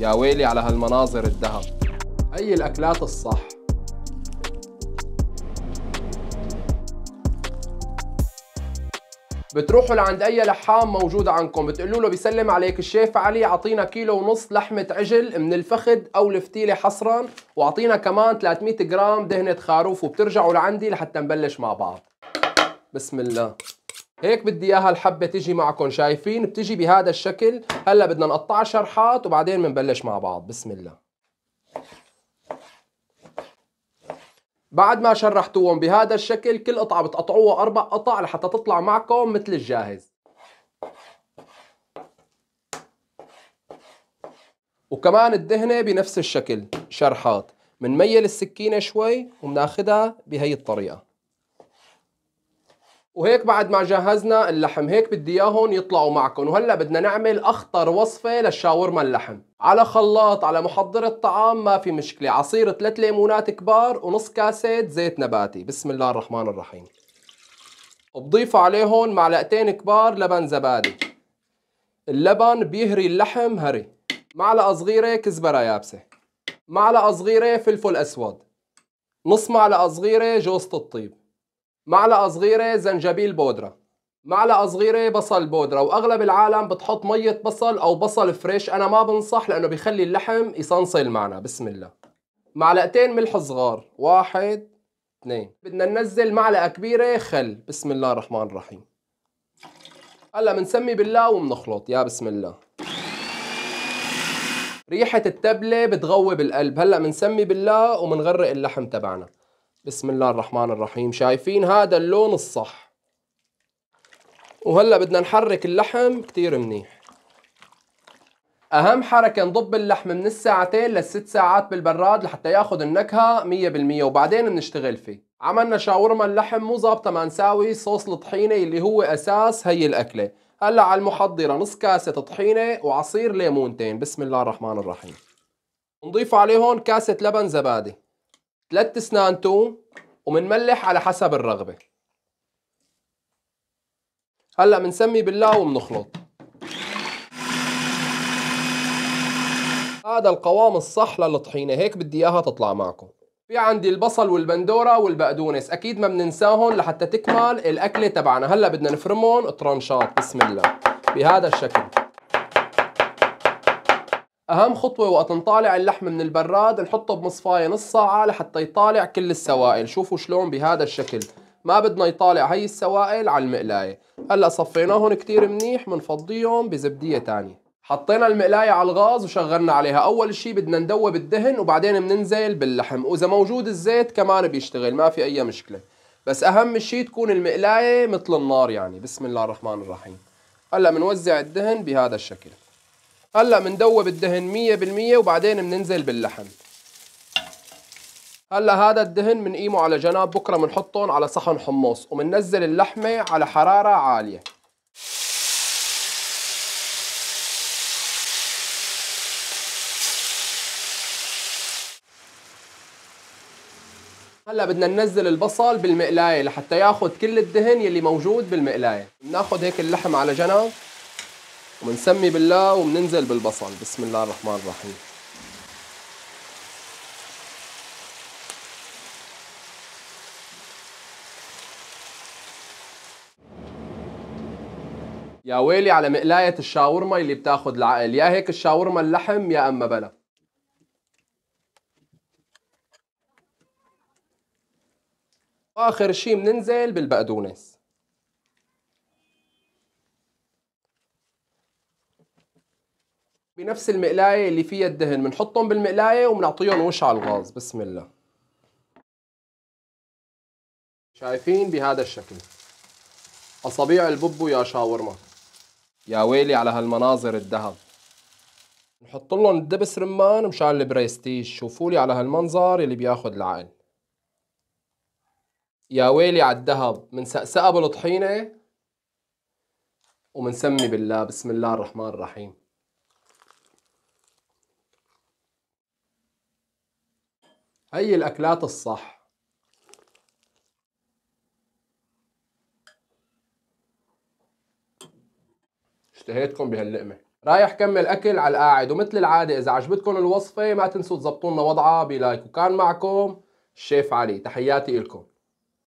يا ويلي على هالمناظر الدهب هي الأكلات الصح بتروحوا لعند اي لحام موجود عندكم بتقولوا له بيسلم عليك الشيف علي اعطينا كيلو ونص لحمه عجل من الفخذ او الفتيله حصرا واعطينا كمان 300 جرام دهنه خروف وبترجعوا لعندي لحتى نبلش مع بعض بسم الله هيك بدي اياها الحبه تيجي معكم شايفين بتيجي بهذا الشكل هلا بدنا نقطعها شرحات وبعدين بنبلش مع بعض بسم الله بعد ما شرحتوهم بهذا الشكل كل قطعه بتقطعوها اربع قطع لحتى تطلع معكم مثل الجاهز وكمان الدهنه بنفس الشكل شرحات بنميل السكينه شوي وبناخذها بهي الطريقه وهيك بعد ما جهزنا اللحم هيك بدي اياهم يطلعوا معكم وهلا بدنا نعمل اخطر وصفه للشاورما اللحم على خلاط على محضر الطعام ما في مشكله عصير ثلاث ليمونات كبار ونص كاسه زيت نباتي بسم الله الرحمن الرحيم وبضيف عليهم معلقتين كبار لبن زبادي اللبن بيهري اللحم هري معلقه صغيره كزبره يابسه معلقه صغيره فلفل اسود نص معلقه صغيره جوزة الطيب معلقة صغيرة زنجبيل بودرة معلقة صغيرة بصل بودرة وأغلب العالم بتحط مية بصل أو بصل فريش أنا ما بنصح لأنه بيخلي اللحم يصنصل معنا بسم الله معلقتين ملح صغار واحد اثنين بدنا ننزل معلقة كبيرة خل بسم الله الرحمن الرحيم هلا بنسمي بالله وبنخلط يا بسم الله ريحة التبلة بتغوب القلب هلا بنسمي بالله وبنغرق اللحم تبعنا بسم الله الرحمن الرحيم شايفين هذا اللون الصح وهلا بدنا نحرك اللحم كتير منيح اهم حركه نضب اللحم من الساعتين للست ساعات بالبراد لحتى ياخذ النكهه 100% وبعدين بنشتغل فيه عملنا شاورما اللحم مو ظابطه ما نساوي صوص الطحينه اللي هو اساس هي الاكله هلا على المحضره نص كاسه طحينه وعصير ليمونتين بسم الله الرحمن الرحيم نضيف عليهم كاسه لبن زبادي ثلاث اسنان توم وبنملح على حسب الرغبه هلا بنسمي بالله وبنخلط هذا القوام الصح للطحينه هيك بدي اياها تطلع معكم في عندي البصل والبندوره والبقدونس اكيد ما بننساهم لحتى تكمل الاكله تبعنا هلا بدنا نفرمهم طرنشات بسم الله بهذا الشكل اهم خطوه وقت نطالع اللحم من البراد نحطه بمصفايه نص ساعه لحتى يطالع كل السوائل شوفوا شلون بهذا الشكل ما بدنا يطالع هي السوائل على المقلايه هلا صفيناهم كتير منيح بنفضيهم بزبديه تانية حطينا المقلاية على الغاز وشغلنا عليها أول شي بدنا ندوب الدهن وبعدين بننزل باللحم وإذا موجود الزيت كمان بيشتغل ما في أي مشكلة بس أهم شي تكون المقلاية مثل النار يعني بسم الله الرحمن الرحيم هلا بنوزع الدهن بهذا الشكل هلا بندوب الدهن 100% وبعدين بننزل باللحم هلا هذا الدهن بنقيمه على جنب بكره بنحطهم على صحن حمص وبننزل اللحمه على حراره عاليه هلا بدنا ننزل البصل بالمقلايه لحتى ياخذ كل الدهن يلي موجود بالمقلايه بناخذ هيك اللحم على جنب وبنسمي بالله وبننزل بالبصل بسم الله الرحمن الرحيم يا ويلي على مقلاية الشاورما اللي بتاخد العقل يا هيك الشاورما اللحم يا اما بلا آخر شي بننزل بالبقدونس بنفس المقلايه اللي فيها الدهن بنحطهم بالمقلايه وبنعطيهم وش على الغاز بسم الله شايفين بهذا الشكل اصابيع الببو يا شاورما يا ويلي على هالمناظر الذهب نحط لهم الدبس رمان مشان البريستيج شوفوا لي على هالمنظر اللي بياخد العقل يا ويلي على الذهب سقسقه بالطحينه ومنسمي بالله بسم الله الرحمن الرحيم هي الأكلات الصح اشتهيتكم بهاللقمة رايح كمل أكل على القاعد ومثل العادة إذا عجبتكم الوصفة ما تنسوا تزبطونا وضعها بلايك وكان معكم الشيف علي تحياتي إلكم